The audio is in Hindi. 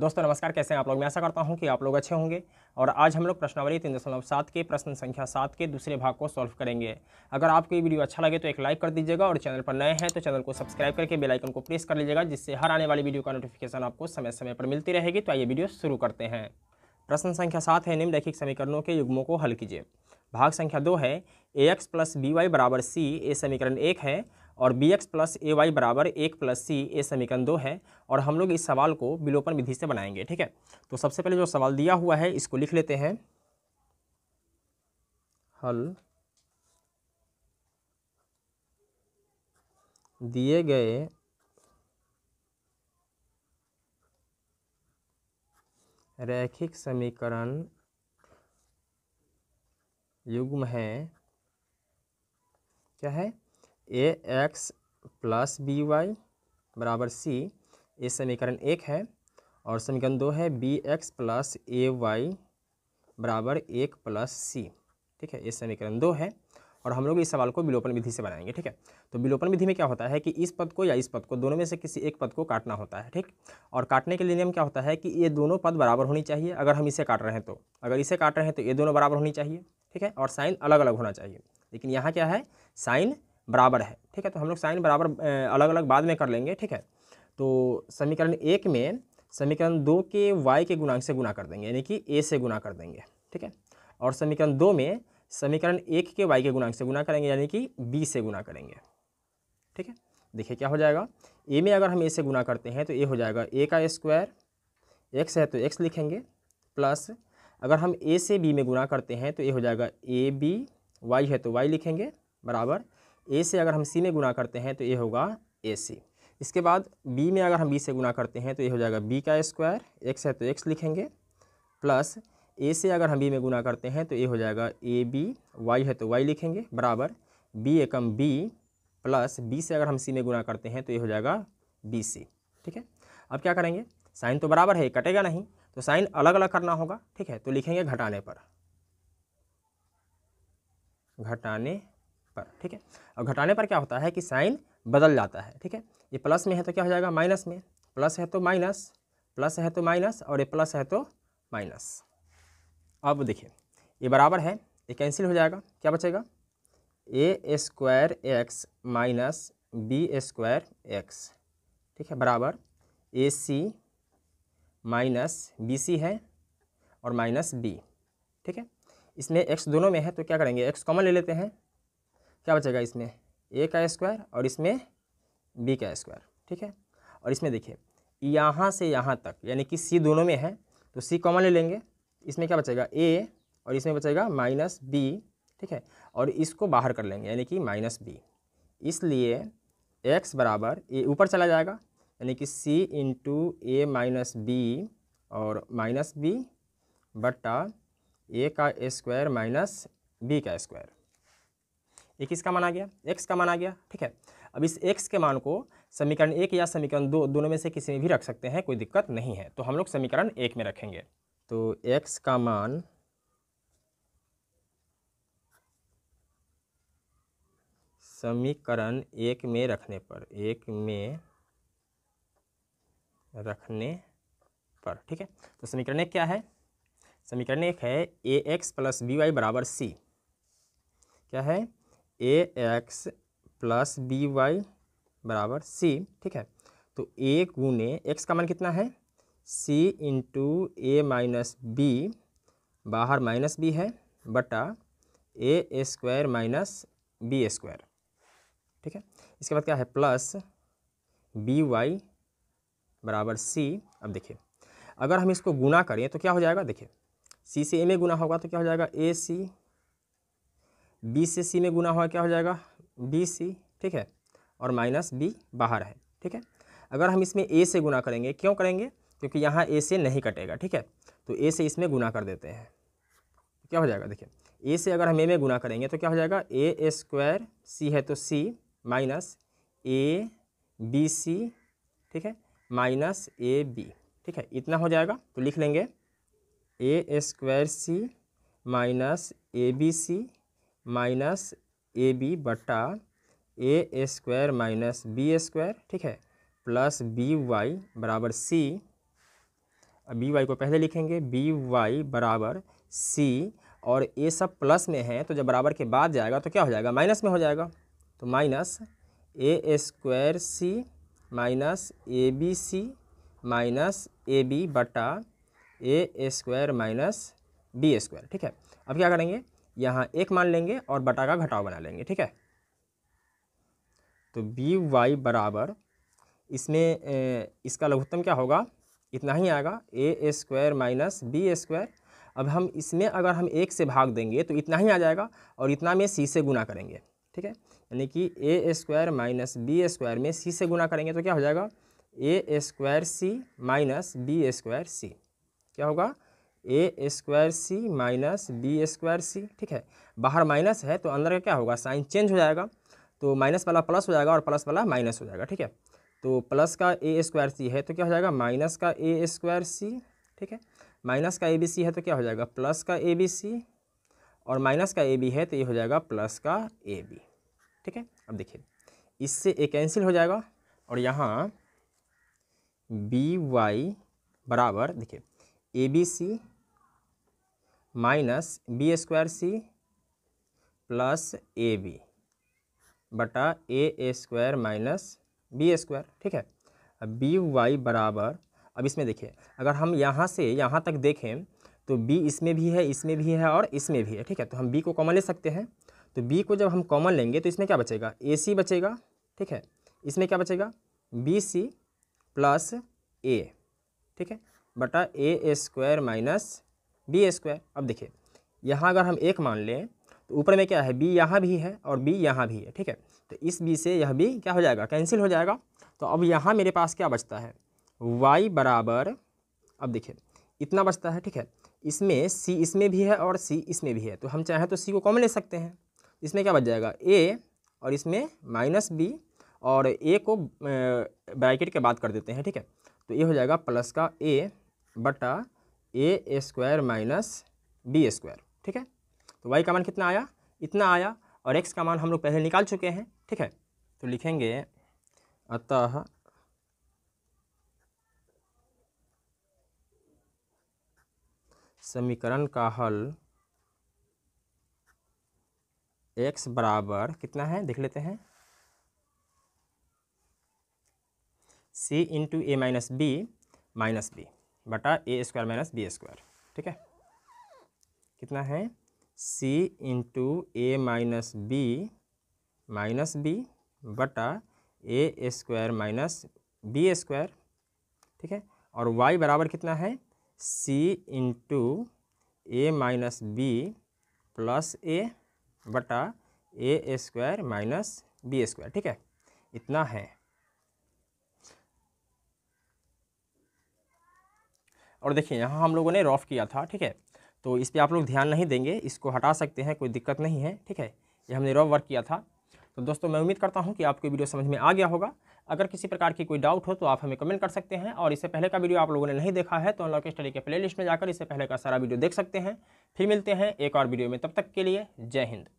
दोस्तों नमस्कार कैसे हैं आप लोग मैं ऐसा करता हूं कि आप लोग अच्छे होंगे और आज हम लोग प्रश्नावली तीन दशमलव सात के प्रश्न संख्या सात के दूसरे भाग को सॉल्व करेंगे अगर आपको ये वीडियो अच्छा लगे तो एक लाइक कर दीजिएगा और चैनल पर नए हैं तो चैनल को सब्सक्राइब करके बेलाइकन को प्रेस कर लीजिएगा जिससे हर आने वाली वीडियो का नोटिफिकेशन आपको समय समय पर मिलती रहेगी तो आइए वीडियो शुरू करते हैं प्रश्न संख्या सात है निम्नलिखित समीकरणों के युग्मों को हल कीजिए भाग संख्या दो है ए एक्स प्लस बी वाई बराबर सी ए समीकरण एक है और b x plus a y बराबर एक प्लस सी ए समीकरण दो है और हम लोग इस सवाल को विलोपन विधि से बनाएंगे ठीक है तो सबसे पहले जो सवाल दिया हुआ है इसको लिख लेते हैं हल दिए गए रैखिक समीकरण युग्म है क्या है ए एक्स प्लस बी वाई बराबर सी ये समीकरण एक है और समीकरण दो है b x plus a y बराबर एक प्लस सी ठीक है ये समीकरण दो है और हम लोग इस सवाल को विलोपन विधि से बनाएंगे ठीक है तो विलोपन विधि में क्या होता है कि इस पद को या इस पद को दोनों में से किसी एक पद को काटना होता है ठीक और काटने के लिए नियम क्या होता है कि ये दोनों पद बराबर होनी चाहिए अगर हम इसे काट रहे हैं तो अगर इसे काट रहे हैं तो ये दोनों बराबर होनी चाहिए ठीक है और साइन अलग अलग होना चाहिए लेकिन यहाँ क्या है साइन बराबर है ठीक है तो हम लोग साइन बराबर अलग अलग बाद में कर लेंगे ठीक है तो समीकरण एक में समीकरण दो के वाई के गुणांक से गुना कर देंगे यानी कि ए से गुना कर देंगे ठीक है और समीकरण दो में समीकरण एक के वाई के गुणांक से गुना करेंगे यानी कि बी से गुना करेंगे ठीक है देखिए क्या हो जाएगा ए में अगर हम ए से गुना करते हैं तो ए हो जाएगा ए का स्क्वायर एक्स है तो एक्स लिखेंगे प्लस अगर हम ए से बी में गुना करते हैं तो ए हो जाएगा ए बी वाई है तो वाई लिखेंगे बराबर ए से अगर हम सी में गुना करते हैं तो ये होगा ए सी इसके बाद बी में अगर हम बी से गुना करते हैं तो ये हो जाएगा बी का स्क्वायर एक्स है तो एक्स लिखेंगे प्लस ए से अगर हम बी में गुना करते हैं तो ये हो जाएगा ए बी वाई है तो वाई लिखेंगे बराबर बी एकम बी प्लस बी से अगर हम सी में गुना करते हैं तो ये हो जाएगा बी सी ठीक है अब क्या करेंगे साइन तो बराबर है कटेगा नहीं तो साइन अलग अलग करना होगा ठीक है तो लिखेंगे घटाने पर घटाने पर ठीक है और घटाने पर क्या होता है कि साइन बदल जाता है ठीक है ये प्लस में है तो क्या हो जाएगा माइनस में प्लस है तो माइनस प्लस है तो माइनस और ये प्लस है तो माइनस अब देखिए ये बराबर है ये कैंसिल हो जाएगा क्या बचेगा a square x minus b square x ठीक है बराबर ए सी माइनस बी सी है और माइनस बी ठीक है इसमें एक्स दोनों में है तो क्या करेंगे एक्स कॉमन ले लेते हैं क्या बचेगा इसमें ए का स्क्वायर और इसमें बी का स्क्वायर ठीक है और इसमें देखिए यहाँ से यहाँ तक यानी कि सी दोनों में है तो सी कॉमन ले लेंगे इसमें क्या बचेगा ए और इसमें बचेगा माइनस बी ठीक है और इसको बाहर कर लेंगे यानी कि माइनस बी इसलिए एक्स बराबर ए ऊपर चला जाएगा यानी कि c into a minus b और माइनस बी बट्टा ए का स्क्वायर माइनस बी का स्क्वायर ये किसका माना गया एक्स का माना गया ठीक है अब इस एक्स के मान को समीकरण एक या समीकरण दो दोनों में से किसी में भी रख सकते हैं कोई दिक्कत नहीं है तो हम लोग समीकरण एक में रखेंगे तो एक्स का मान समीकरण एक में रखने पर एक में रखने पर ठीक है तो समीकरण एक क्या है समीकरण एक है ए एक्स प्लस बी वाई बराबर सी क्या है ए एक्स प्लस बी वाई बराबर सी ठीक है तो ए गुने एक्स का मान कितना है c into a minus b बाहर माइनस बी है बटा a square minus b square ठीक है इसके बाद क्या है प्लस बी वाई बराबर सी अब देखिए अगर हम इसको गुना करें तो क्या हो जाएगा देखिए सी से ए में गुना होगा तो क्या हो जाएगा ए सी बी से सी में गुना हुआ क्या हो जाएगा बी सी ठीक है और माइनस बी बाहर है ठीक है अगर हम इसमें ए से गुना करेंगे क्यों करेंगे क्योंकि यहाँ ए से नहीं कटेगा ठीक है तो ए से इसमें गुना कर देते हैं क्या हो जाएगा देखिए ए से अगर हम ए में गुना करेंगे तो क्या हो जाएगा ए स्क्वायर सी है तो सी माइनस ए बी सी ठीक है माइनस ए बी ठीक है इतना हो जाएगा तो लिख लेंगे a square c minus a b c minus a b बटा a square minus b square ठीक है प्लस बी वाई बराबर सी बी वाई को पहले लिखेंगे बी वाई बराबर सी और ए सब प्लस में है तो जब बराबर के बाद जाएगा तो क्या हो जाएगा माइनस में हो जाएगा तो minus a square c minus a b c minus a b बटा a square minus b square ठीक है अब क्या करेंगे यहाँ एक मान लेंगे और बटा का घटाव बना लेंगे ठीक है तो बी वाई बराबर इसमें इसका लघुत्तम क्या होगा इतना ही आएगा a square minus b square अब हम इसमें अगर हम एक से भाग देंगे तो इतना ही आ जाएगा और इतना में सी से गुना करेंगे ठीक है यानी कि a square minus b square में सी से गुना करेंगे तो क्या हो जाएगा a square c minus b square c क्या होगा a square c minus b square c ठीक है बाहर माइनस है तो अंदर का क्या होगा साइन चेंज हो जाएगा तो माइनस वाला प्लस हो जाएगा और प्लस वाला माइनस हो जाएगा ठीक है तो प्लस का ए स्क्वायर सी है तो क्या हो जाएगा माइनस का ए स्क्वायर सी ठीक है माइनस का ए बी सी है तो क्या हो जाएगा प्लस का ए बी सी और माइनस का ए बी है तो ये हो जाएगा प्लस का ए बी ठीक है अब देखिए इससे ए कैंसिल हो जाएगा और यहाँ बी वाई बराबर देखिए a b c minus b square c plus a b बटा a square minus b square ठीक है अब बी वाई बराबर अब इसमें देखिए अगर हम यहाँ से यहाँ तक देखें तो बी इसमें भी है इसमें भी है और इसमें भी है ठीक है तो हम बी को कॉमन ले सकते हैं तो बी को जब हम कॉमन लेंगे तो इसमें क्या बचेगा ए सी बचेगा ठीक है इसमें क्या बचेगा बी सी प्लस ए ठीक है बटा a square minus b square अब देखिए यहाँ अगर हम एक मान लें तो ऊपर में क्या है बी यहाँ भी है और बी यहाँ भी है ठीक है तो इस बी से यह बी क्या हो जाएगा कैंसिल हो जाएगा तो अब यहाँ मेरे पास क्या बचता है वाई बराबर अब देखिए इतना बचता है ठीक है इसमें सी इसमें भी है और सी इसमें भी है तो हम चाहें तो सी को कॉमन ले सकते हैं इसमें क्या बच जाएगा ए और इसमें माइनस बी और ए को ब्रैकेट के बाद कर देते हैं ठीक है तो ये हो जाएगा प्लस का ए बटा a square minus b square ठीक है तो वाई का मान कितना आया इतना आया और एक्स का मान हम लोग पहले निकाल चुके हैं ठीक है तो लिखेंगे अतः समीकरण का हल एक्स बराबर कितना है देख लेते हैं c into a minus b minus b बटा a square minus b square ठीक है कितना है c into a minus b minus b बटा a square minus b square ठीक है और y बराबर कितना है c into a minus b plus a बटा a square minus b square ठीक है इतना है और देखिए यहाँ हम लोगों ने रॉफ किया था ठीक है तो इस पर आप लोग ध्यान नहीं देंगे इसको हटा सकते हैं कोई दिक्कत नहीं है ठीक है ये हमने रॉफ वर्क किया था तो दोस्तों मैं उम्मीद करता हूँ कि आपको वीडियो समझ में आ गया होगा अगर किसी प्रकार की कोई डाउट हो तो आप हमें कमेंट कर सकते हैं और इससे पहले का वीडियो आप लोगों ने नहीं देखा है तो अनलॉक स्टडी के प्लेलिस्ट में जाकर इससे पहले का सारा वीडियो देख सकते हैं फिर मिलते हैं एक और वीडियो में तब तक के लिए जय हिंद